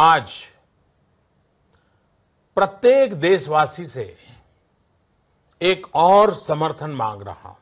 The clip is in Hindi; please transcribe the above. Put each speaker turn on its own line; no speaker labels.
आज प्रत्येक देशवासी से एक और
समर्थन मांग रहा हूं